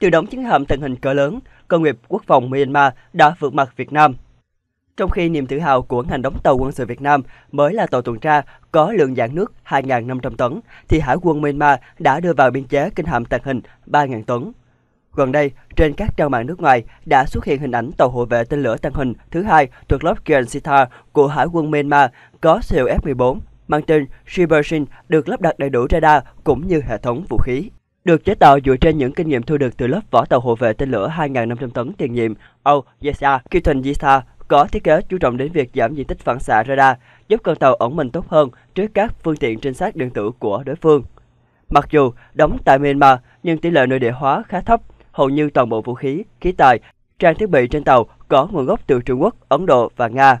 Điều đóng chiến hạm tình hình cỡ lớn, công nghiệp quốc phòng Myanmar đã vượt mặt Việt Nam. Trong khi niềm tự hào của ngành đóng tàu quân sự Việt Nam mới là tàu tuần tra có lượng dạng nước 2.500 tấn, thì Hải quân Myanmar đã đưa vào biên chế kinh hạm tàng hình 3.000 tấn. Gần đây, trên các trang mạng nước ngoài đã xuất hiện hình ảnh tàu hộ vệ tên lửa tàng hình thứ hai thuộc lớp Gensita của Hải quân Myanmar có siêu F-14 mang tên Shibershin được lắp đặt đầy đủ radar cũng như hệ thống vũ khí được chế tạo dựa trên những kinh nghiệm thu được từ lớp vỏ tàu hộ vệ tên lửa 2.500 tấn tiền nhiệm OJSA Kitan Yisa có thiết kế chú trọng đến việc giảm diện tích phản xạ radar, giúp con tàu ẩn mình tốt hơn trước các phương tiện trinh sát điện tử của đối phương. Mặc dù đóng tại Myanmar, nhưng tỷ lệ nội địa hóa khá thấp, hầu như toàn bộ vũ khí, khí tài, trang thiết bị trên tàu có nguồn gốc từ Trung Quốc, Ấn Độ và Nga.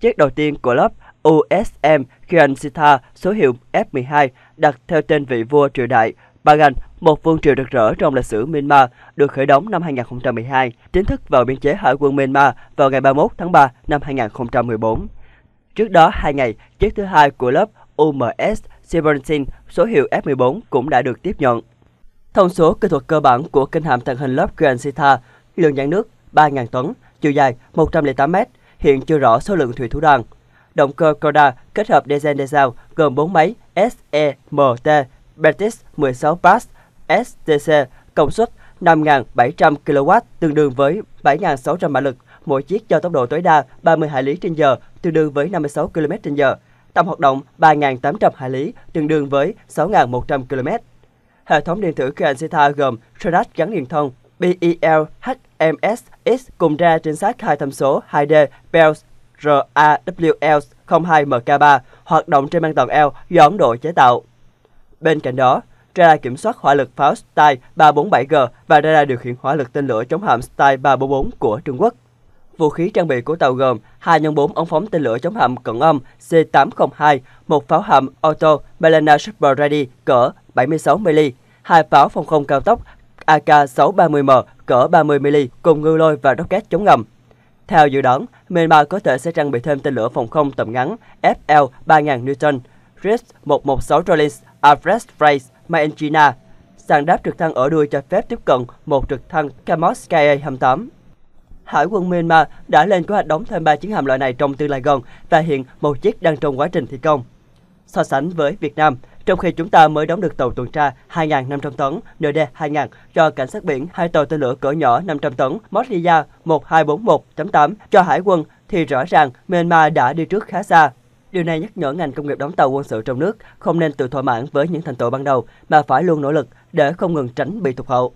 Chiếc đầu tiên của lớp USM Kiansita số hiệu F-12 đặt theo tên vị vua triều đại Bagan, một vương triều rực rỡ trong lịch sử Myanmar, được khởi đóng năm 2012, chính thức vào biên chế Hải quân Myanmar vào ngày 31 tháng 3 năm 2014. Trước đó 2 ngày, chiếc thứ hai của lớp UMS Seventeen số hiệu F14 cũng đã được tiếp nhận. Thông số kỹ thuật cơ bản của kinh hạm tàng hình lớp Grand Sita, lượng dạng nước 3.000 tấn, chiều dài 108 m, hiện chưa rõ số lượng thủy thủ đoàn. Động cơ Koda kết hợp diesel diesel gồm 4 máy SEMT Betis 16 Pass STC công suất 5.700 kW tương đương với 7.600 mã lực. Mỗi chiếc cho tốc độ tối đa 30 hải lý trên giờ, tương đương với 56 km trên giờ. Tầm hoạt động 3.800 hải lý, tương đương với 6.100 km. Hệ thống điện tử Kianceta gồm Stratus gắn liên thông, BEL, HMS, X cùng ra trinh sát hai tham số 2D, PELS, RAWL 02MK3, hoạt động trên mang toàn L do Ấn Độ chế tạo. Bên cạnh đó, radar kiểm soát hỏa lực pháo Style 347G và radar điều khiển hỏa lực tên lửa chống hạm Style 344 của Trung Quốc. Vũ khí trang bị của tàu gồm 2 x 4 ống phóng tên lửa chống hạm cận âm C802, một pháo hạm Auto Melana Super Ready cỡ 76mm, hai pháo phòng không cao tốc AK-630M cỡ 30mm cùng ngư lôi và rocket chống ngầm. Theo dự đoán, Myanmar có thể sẽ trang bị thêm tên lửa phòng không tầm ngắn FL 3000 Newton, RIS-116 Rollins Everest à, Price Maenchina. Sàn đáp trực thăng ở đuôi cho phép tiếp cận một trực thăng Kamos KA-28. Hải quân Myanmar đã lên kế hoạch đóng thêm 3 chiến hạm loại này trong tương lai gần và hiện một chiếc đang trong quá trình thi công. So sánh với Việt Nam, trong khi chúng ta mới đóng được tàu tuần tra 2.500 tấn ND-2000 cho cảnh sát biển hai tàu tên lửa cỡ nhỏ 500 tấn Moria 1241.8 cho hải quân thì rõ ràng Myanmar đã đi trước khá xa. Điều này nhắc nhở ngành công nghiệp đóng tàu quân sự trong nước không nên tự thỏa mãn với những thành tựu ban đầu mà phải luôn nỗ lực để không ngừng tránh bị tụt hậu.